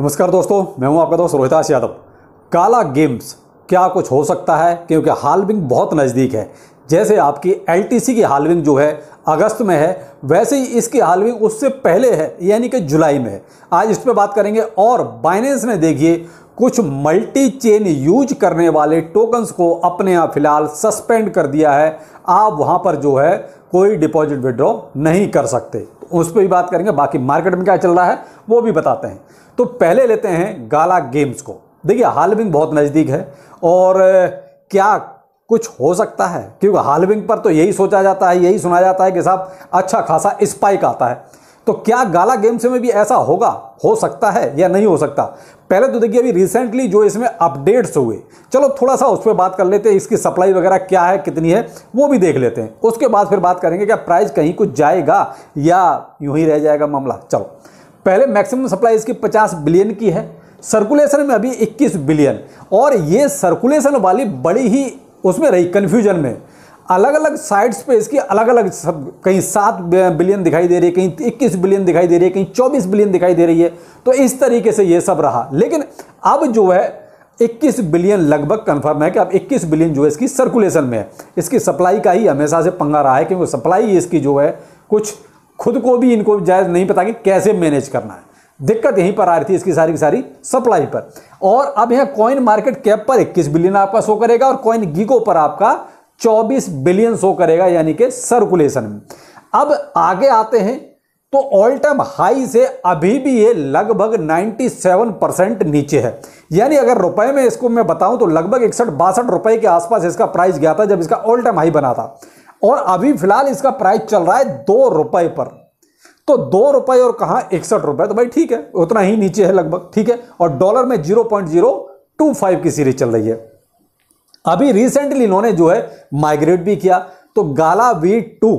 नमस्कार दोस्तों मैं हूं आपका दोस्त रोहिताश यादव काला गेम्स क्या कुछ हो सकता है क्योंकि हालविंग बहुत नज़दीक है जैसे आपकी एलटीसी की हालविंग जो है अगस्त में है वैसे ही इसकी हालविंग उससे पहले है यानी कि जुलाई में है आज इस पर बात करेंगे और बाइनेंस ने देखिए कुछ मल्टी चेन यूज करने वाले टोकन्स को अपने यहाँ फिलहाल सस्पेंड कर दिया है आप वहाँ पर जो है कोई डिपॉजिट विड्रॉ नहीं कर सकते उस पर भी बात करेंगे बाकी मार्केट में क्या चल रहा है वो भी बताते हैं तो पहले लेते हैं गाला गेम्स को देखिए हालविंग बहुत नज़दीक है और क्या कुछ हो सकता है क्योंकि हालविंग पर तो यही सोचा जाता है यही सुना जाता है कि साहब अच्छा खासा स्पाइक आता है तो क्या गाला गेम्स में भी ऐसा होगा हो सकता है या नहीं हो सकता पहले तो देखिए अभी रिसेंटली जो इसमें अपडेट्स हुए चलो थोड़ा सा उस पर बात कर लेते हैं इसकी सप्लाई वगैरह क्या है कितनी है वो भी देख लेते हैं उसके बाद फिर बात करेंगे क्या प्राइस कहीं कुछ जाएगा या यूं ही रह जाएगा मामला चलो पहले मैक्सिमम सप्लाई इसकी पचास बिलियन की है सर्कुलेशन में अभी इक्कीस बिलियन और ये सर्कुलेशन वाली बड़ी ही उसमें रही कन्फ्यूजन में अलग अलग साइट्स पे इसकी अलग अलग सब कहीं सात बिलियन दिखाई दे रही है कहीं इक्कीस बिलियन दिखाई दे रही है कहीं चौबीस बिलियन दिखाई दे रही है तो इस तरीके से ये सब रहा लेकिन अब जो है 21 बिलियन लगभग कंफर्म है कि अब 21 बिलियन जो है इसकी सर्कुलेशन में है इसकी सप्लाई का ही हमेशा से पंगा रहा है क्योंकि सप्लाई इसकी जो है कुछ खुद को भी इनको जायज़ नहीं पता कि कैसे मैनेज करना है दिक्कत यहीं पर आ रही थी इसकी सारी की सारी सप्लाई पर और अब यहाँ कॉइन मार्केट कैप पर 21 बिलियन आपका शो करेगा और कॉइन गीगो पर आपका 24 बिलियन शो करेगा यानी कि सर्कुलेशन में अब आगे आते हैं तो ऑल टाइम हाई से अभी भी ये लगभग 97 परसेंट नीचे है यानी अगर रुपए में इसको मैं बताऊं तो लगभग इकसठ बासठ रुपए के आसपास इसका प्राइस गया था जब इसका ऑल टाइम हाई बना था और अभी फिलहाल इसका प्राइस चल रहा है दो रुपए पर तो दो रुपए और कहा इकसठ रुपए तो भाई ठीक है उतना ही नीचे है लगभग ठीक है और डॉलर में zero point zero two five की सीरीज चल रही है अभी रिसेंटली इन्होंने जो है माइग्रेट भी किया तो गाला वी टू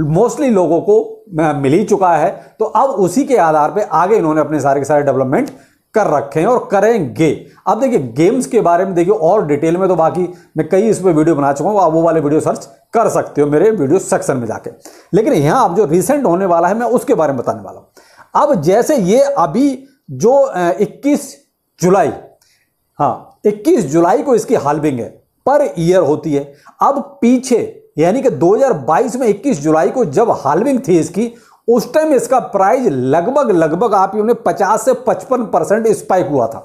मोस्टली लोगों को मिल ही चुका है तो अब उसी के आधार पे आगे इन्होंने अपने सारे के सारे डेवलपमेंट कर रखे हैं और करेंगे अब देखिए गेम्स के बारे में देखिए और डिटेल में तो बाकी मैं कई इस पर वीडियो बना चुका हूँ आप वो वाले वीडियो सर्च कर सकते हो मेरे वीडियो सेक्शन में जाके लेकिन यहाँ अब जो रिसेंट होने वाला है मैं उसके बारे में बताने वाला हूँ अब जैसे ये अभी जो इक्कीस जुलाई हाँ 21 जुलाई को इसकी हाल्विंग है पर ईयर होती है अब पीछे यानी कि 2022 में 21 जुलाई को जब हाल्विंग थी इसकी उस टाइम इसका प्राइस लगभग लगभग आप ही उन्हें 50 से 55 परसेंट स्पाइक हुआ था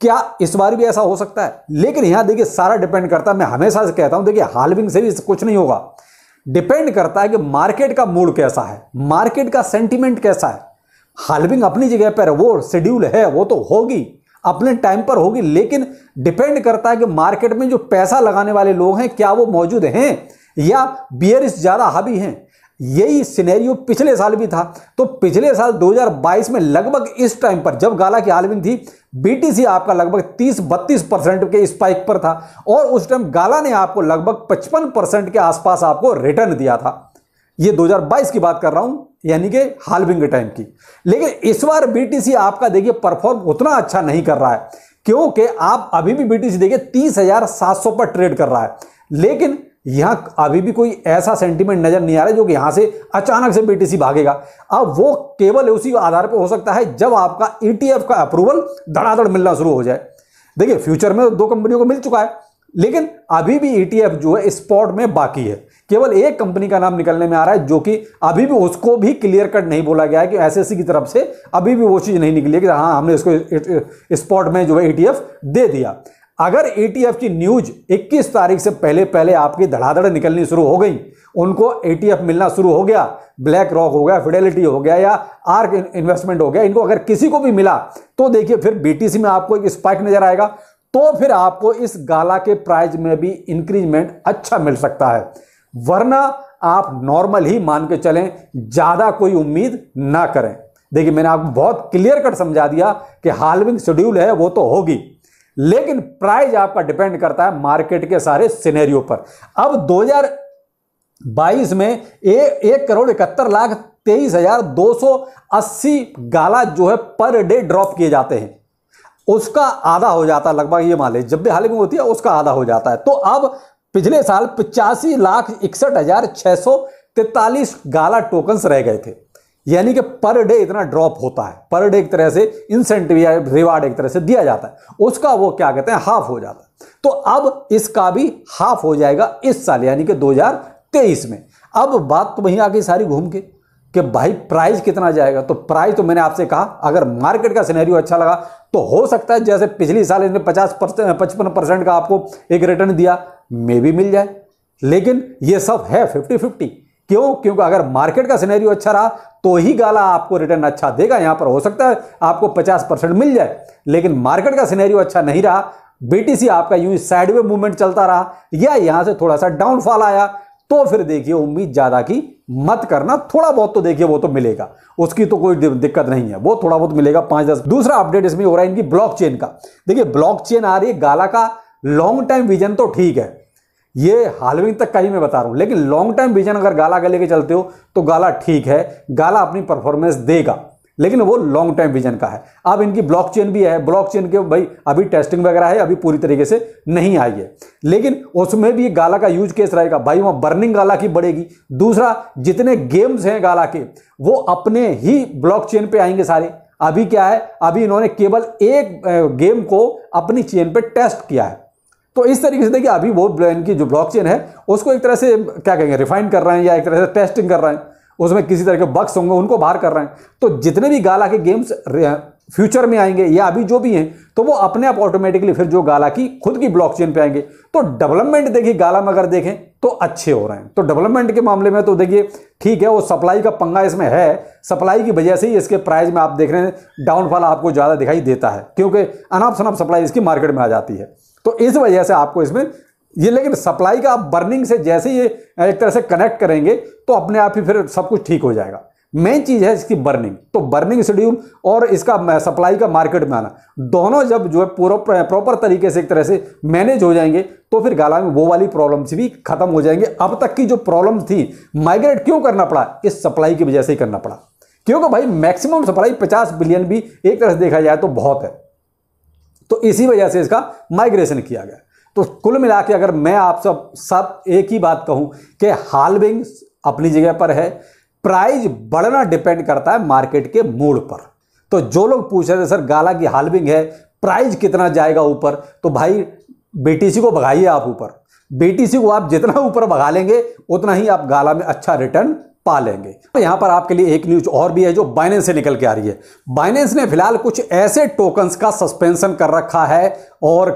क्या इस बार भी ऐसा हो सकता है लेकिन यहां देखिए सारा डिपेंड करता है मैं हमेशा से कहता हूं देखिए हाल्विंग से भी कुछ नहीं होगा डिपेंड करता है कि मार्केट का मूड कैसा है मार्केट का सेंटिमेंट कैसा है हाल्विंग अपनी जगह पर वो शेड्यूल है वो तो होगी अपने टाइम पर होगी लेकिन डिपेंड करता है कि मार्केट में जो पैसा लगाने वाले लोग हैं क्या वो मौजूद हैं या बियरिस ज़्यादा हावी हैं यही सिनेरियो पिछले साल भी था तो पिछले साल 2022 में लगभग इस टाइम पर जब गाला की आलमिंग थी बीटीसी आपका लगभग 30-32 परसेंट के स्पाइक पर था और उस टाइम गाला ने आपको लगभग 55 परसेंट के आसपास आपको रिटर्न दिया था ये 2022 की बात कर रहा हूं यानी कि हालविंग टाइम की लेकिन इस बार बीटीसी आपका देखिए परफॉर्म उतना अच्छा नहीं कर रहा है क्योंकि आप अभी भी बीटीसी देखिए तीस हजार सात सौ पर ट्रेड कर रहा है लेकिन यहां अभी भी कोई ऐसा सेंटीमेंट नजर नहीं आ रहा है जो कि यहां से अचानक से बीटीसी भागेगा अब वो केवल उसी आधार पर हो सकता है जब आपका ईटीएफ e का अप्रूवल धड़ाधड़ मिलना शुरू हो जाए देखिए फ्यूचर में दो कंपनियों को मिल चुका है लेकिन अभी भी ईटीएफ e जो है स्पॉट में बाकी है केवल एक कंपनी का नाम निकलने में आ रहा है जो कि अभी भी उसको भी क्लियर कट नहीं बोला गया है कि एसएससी की तरफ से अभी भी वो चीज़ नहीं निकली कि हाँ हमने इसको स्पॉट में जो है ईटीएफ e दे दिया अगर ईटीएफ e की न्यूज 21 तारीख से पहले पहले आपकी धड़ाधड़ निकलनी शुरू हो गई उनको ईटीएफ मिलना शुरू हो गया ब्लैक रॉक हो गया फिडेलिटी हो गया या आर्क इन्वेस्टमेंट हो गया इनको अगर किसी को भी मिला तो देखिए फिर बीटीसी में आपको एक स्पाइक नजर आएगा तो फिर आपको इस गाला के प्राइस में भी इंक्रीजमेंट अच्छा मिल सकता है वरना आप नॉर्मल ही मान के चलें ज़्यादा कोई उम्मीद ना करें देखिए मैंने आपको बहुत क्लियर कट समझा दिया कि हालविंग शेड्यूल है वो तो होगी लेकिन प्राइस आपका डिपेंड करता है मार्केट के सारे सिनेरियो पर अब 2022 में ए, एक करोड़ इकहत्तर लाख तेईस हजार दो सौ अस्सी गाला जो है पर डे ड्रॉप किए जाते हैं उसका आधा हो जाता है लगभग ये मान लीजिए जब भी हाल में होती है उसका आधा हो जाता है तो अब पिछले साल पिचासी लाख इकसठ हजार छह सौ तैतालीस गाला टोकन्स रह गए थे यानी कि पर डे इतना ड्रॉप होता है पर डे एक तरह से इंसेंटिव या रिवार्ड एक तरह से दिया जाता है उसका वो क्या कहते हैं हाफ हो जाता है तो अब इसका भी हाफ हो जाएगा इस साल यानी कि 2023 में अब बात तो वहीं गई सारी घूम के कि भाई प्राइस कितना जाएगा तो प्राइस तो मैंने आपसे कहा अगर मार्केट का सिनेरियो अच्छा लगा तो हो सकता है जैसे पिछली साल इसने पचास परसेंट पचपन परसेंट का आपको एक रिटर्न दिया मे भी मिल जाए लेकिन ये सब है फिफ्टी फिफ्टी क्यों क्योंकि अगर मार्केट का सिनेरियो अच्छा रहा तो ही गाला आपको रिटर्न अच्छा देगा यहाँ पर हो सकता है आपको पचास परसेंट मिल जाए लेकिन मार्केट का सिनेरियो अच्छा नहीं रहा बीटीसी आपका यूं साइडवे मूवमेंट चलता रहा या यहाँ से थोड़ा सा डाउनफॉल आया तो फिर देखिए उम्मीद ज़्यादा की मत करना थोड़ा बहुत तो देखिए वो तो मिलेगा उसकी तो कोई दिक्कत नहीं है वो थोड़ा बहुत मिलेगा पाँच दस दूसरा अपडेट इसमें हो रहा है इनकी ब्लॉकचेन का देखिए ब्लॉकचेन आ रही है गाला का लॉन्ग टाइम विजन तो ठीक है ये हालविंग तक का ही मैं बता रहा हूँ लेकिन लॉन्ग टाइम विजन अगर गाला का लेके चलते हो तो गाला ठीक है गाला अपनी परफॉर्मेंस देगा लेकिन वो लॉन्ग टर्म विजन का है अब इनकी ब्लॉकचेन भी है ब्लॉकचेन के भाई अभी टेस्टिंग वगैरह है अभी पूरी तरीके से नहीं आई है लेकिन उसमें भी गाला का यूज केस रहेगा भाई वहाँ बर्निंग गाला की बढ़ेगी दूसरा जितने गेम्स हैं गाला के वो अपने ही ब्लॉकचेन पे आएंगे सारे अभी क्या है अभी इन्होंने केवल एक गेम को अपनी चेन पर टेस्ट किया है तो इस तरीके से देखिए अभी वो इनकी जो ब्लॉक है उसको एक तरह से क्या कहेंगे रिफाइन कर रहे हैं या एक तरह से टेस्टिंग कर रहे हैं उसमें किसी तरह के बक्स होंगे उनको बाहर कर रहे हैं तो जितने भी गाला के गेम्स फ्यूचर में आएंगे या अभी जो भी हैं तो वो अपने आप ऑटोमेटिकली फिर जो गाला की खुद की ब्लॉकचेन पे आएंगे तो डेवलपमेंट देखिए गाला में अगर देखें तो अच्छे हो रहे हैं तो डेवलपमेंट के मामले में तो देखिए ठीक है वो सप्लाई का पंगा इसमें है सप्लाई की वजह से ही इसके प्राइस में आप देख रहे हैं डाउनफॉल आपको ज़्यादा दिखाई देता है क्योंकि अनाप सनाप सप्लाई इसकी मार्केट में आ जाती है तो इस वजह से आपको इसमें ये लेकिन सप्लाई का आप बर्निंग से जैसे ये एक तरह से कनेक्ट करेंगे तो अपने आप ही फिर सब कुछ ठीक हो जाएगा मेन चीज़ है इसकी बर्निंग तो बर्निंग शेड्यूल और इसका सप्लाई का मार्केट में आना दोनों जब जो है पूरा प्रॉपर तरीके से एक तरह से मैनेज हो जाएंगे तो फिर गाला में वो वाली प्रॉब्लम्स भी खत्म हो जाएंगे अब तक की जो प्रॉब्लम थी माइग्रेट क्यों करना पड़ा इस सप्लाई की वजह से ही करना पड़ा क्योंकि भाई मैक्सिमम सप्लाई पचास बिलियन भी एक तरह से देखा जाए तो बहुत है तो इसी वजह से इसका माइग्रेशन किया गया तो कुल मिला के अगर मैं आप सब सब एक ही बात कहूं कि हालविंग अपनी जगह पर है प्राइस बढ़ना डिपेंड करता है मार्केट के मूड पर तो जो लोग पूछ रहे थे सर गाला की हालविंग है प्राइस कितना जाएगा ऊपर तो भाई बीटीसी को भगाइए आप ऊपर बीटीसी को आप जितना ऊपर भगा लेंगे उतना ही आप गाला में अच्छा रिटर्न पा लेंगे तो यहां पर आपके लिए एक न्यूज और भी है जो बाइनेंस से निकल के आ रही है बाइनेंस ने फिलहाल कुछ ऐसे टोकन्स का सस्पेंशन कर रखा है और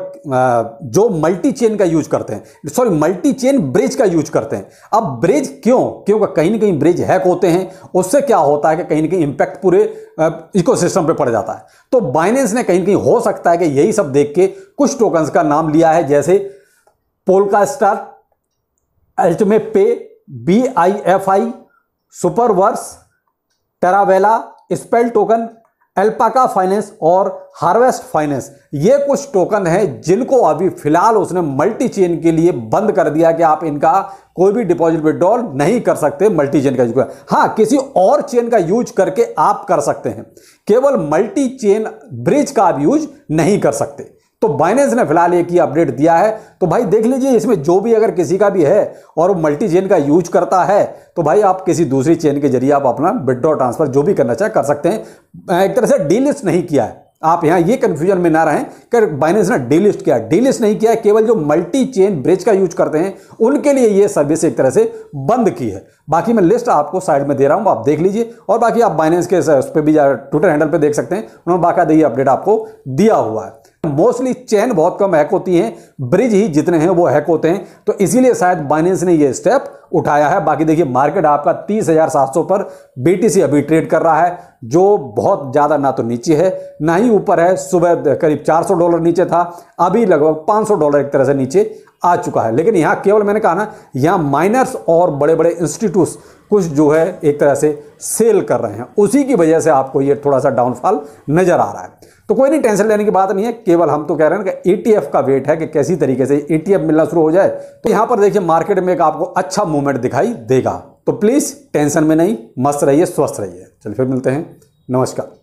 जो मल्टी चेन का यूज करते हैं सॉरी मल्टी चेन ब्रिज का यूज करते हैं अब ब्रिज क्यों क्योंकि कहीं ना कहीं ब्रिज हैक होते हैं उससे क्या होता है कि कहीं ना कहीं इंपैक्ट पूरे इकोसिस्टम पे पड़ जाता है तो बाइनेंस ने कहीं ना कहीं हो सकता है कि यही सब देख के कुछ टोकन्स का नाम लिया है जैसे पोलका स्टार अल्टमे पे B I F I SuperVerse टेरावेला स्पेल टोकन एल्पाका फाइनेंस और हार्वेस्ट फाइनेंस ये कुछ टोकन हैं जिनको अभी फिलहाल उसने मल्टी चेन के लिए बंद कर दिया कि आप इनका कोई भी डिपॉजिट विड्रॉल नहीं कर सकते मल्टी चेन का यूज हाँ किसी और चेन का यूज करके आप कर सकते हैं केवल मल्टी चेन ब्रिज का आप यूज नहीं कर सकते तो बाइनेंस ने फिलहाल एक ही अपडेट दिया है तो भाई देख लीजिए इसमें जो भी अगर किसी का भी है और वो मल्टी चेन का यूज करता है तो भाई आप किसी दूसरी चेन के जरिए आप अपना विड्रॉ ट्रांसफर जो भी करना चाहे कर सकते हैं एक तरह से डीलिस्ट नहीं किया है आप यहां ये कंफ्यूजन में ना रहें कि बाइनेंस ने डीलिस्ट किया डीलिस्ट नहीं किया केवल जो मल्टी चेन ब्रिज का यूज करते हैं उनके लिए ये सर्विस एक तरह से बंद की है बाकी मैं लिस्ट आपको साइड में दे रहा हूं आप देख लीजिए और बाकी आप बाइनेंस के उस पर भी ट्विटर हैंडल पर देख सकते हैं उन्होंने बाकायदा ये अपडेट आपको दिया हुआ है मोस्टली चेन बहुत कम हैक होती हैं ब्रिज ही जितने हैं वो हैक होते हैं तो इसीलिए शायद बाइनेंस ने ये स्टेप उठाया है बाकी देखिए मार्केट आपका तीस हजार सात सौ पर बीटीसी अभी ट्रेड कर रहा है जो बहुत ज़्यादा ना तो नीचे है ना ही ऊपर है सुबह करीब 400 डॉलर नीचे था अभी लगभग 500 डॉलर एक तरह से नीचे आ चुका है लेकिन यहाँ केवल मैंने कहा ना यहाँ माइनर्स और बड़े बड़े इंस्टीट्यूट्स कुछ जो है एक तरह से सेल कर रहे हैं उसी की वजह से आपको ये थोड़ा सा डाउनफॉल नज़र आ रहा है तो कोई नहीं टेंशन लेने की बात नहीं है केवल हम तो कह रहे हैं कि एटीएफ e का वेट है कि कैसी तरीके से एटीएफ e मिलना शुरू हो जाए तो यहां पर देखिए मार्केट में एक आपको अच्छा मूवमेंट दिखाई देगा तो प्लीज़ टेंशन में नहीं मस्त रहिए स्वस्थ रहिए चलिए फिर मिलते हैं नमस्कार